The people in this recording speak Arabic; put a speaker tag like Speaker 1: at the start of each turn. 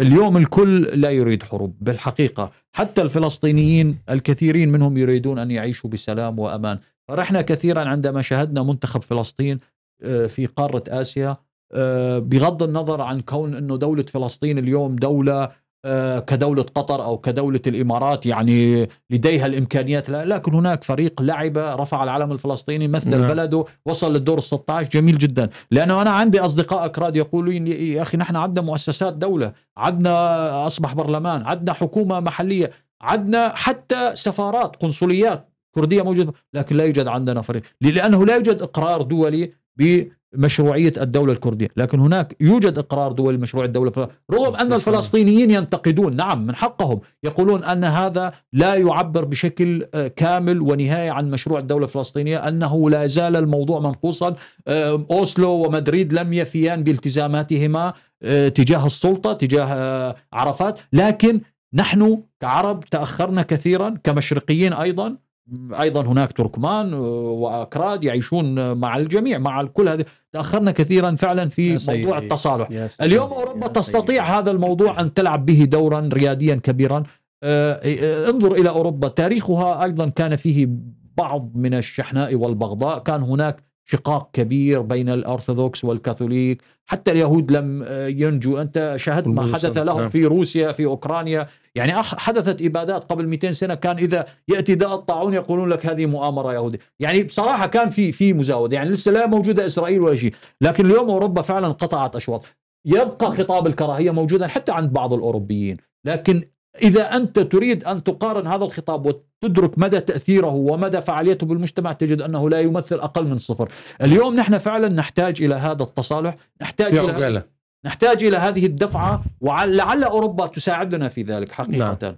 Speaker 1: اليوم الكل لا يريد حروب بالحقيقة حتى الفلسطينيين الكثيرين منهم يريدون أن يعيشوا بسلام وأمان فرحنا كثيرا عندما شاهدنا منتخب فلسطين آه، في قارة آسيا آه، بغض النظر عن كون أنه دولة فلسطين اليوم دولة آه، كدولة قطر أو كدولة الإمارات يعني لديها الإمكانيات لا لكن هناك فريق لعب رفع العلم الفلسطيني مثل نعم. بلده وصل للدور 16 جميل جدا لأنه أنا عندي أصدقاء أكراد يقولون إيه يا أخي نحن عندنا مؤسسات دولة عندنا أصبح برلمان عندنا حكومة محلية عندنا حتى سفارات قنصليات كردية موجودة لكن لا يوجد عندنا فريق لأنه لا يوجد إقرار دولي ب مشروعية الدولة الكردية لكن هناك يوجد إقرار دول مشروع الدولة الفلسطينية رغم أن الفلسطينيين ينتقدون نعم من حقهم يقولون أن هذا لا يعبر بشكل آه، كامل ونهائي عن مشروع الدولة الفلسطينية أنه لا زال الموضوع منقوصا آه، أوسلو ومدريد لم يفيان بالتزاماتهما آه، تجاه السلطة تجاه عرفات لكن نحن كعرب تأخرنا كثيرا كمشرقيين أيضا ايضا هناك تركمان واكراد يعيشون مع الجميع مع كل هذه تاخرنا كثيرا فعلا في موضوع التصالح اليوم اوروبا تستطيع هذا الموضوع ان تلعب به دورا رياديا كبيرا آه، آه، انظر الى اوروبا تاريخها ايضا كان فيه بعض من الشحناء والبغضاء كان هناك شقاق كبير بين الارثوذكس والكاثوليك حتى اليهود لم آه، ينجو انت شاهدت ما حدث لهم نعم. في روسيا في اوكرانيا يعني حدثت إبادات قبل 200 سنة كان إذا يأتي داء الطاعون يقولون لك هذه مؤامرة يهودية يعني بصراحة كان في في مزاودة يعني لسه لا موجودة إسرائيل ولا شيء لكن اليوم أوروبا فعلا قطعت أشواط يبقى خطاب الكراهية موجودا حتى عند بعض الأوروبيين لكن إذا أنت تريد أن تقارن هذا الخطاب وتدرك مدى تأثيره ومدى فعاليته بالمجتمع تجد أنه لا يمثل أقل من صفر اليوم نحن فعلا نحتاج إلى هذا التصالح نحتاج في إلى نحتاج إلى هذه الدفعة ولعل أوروبا تساعدنا في ذلك حقيقة نعم.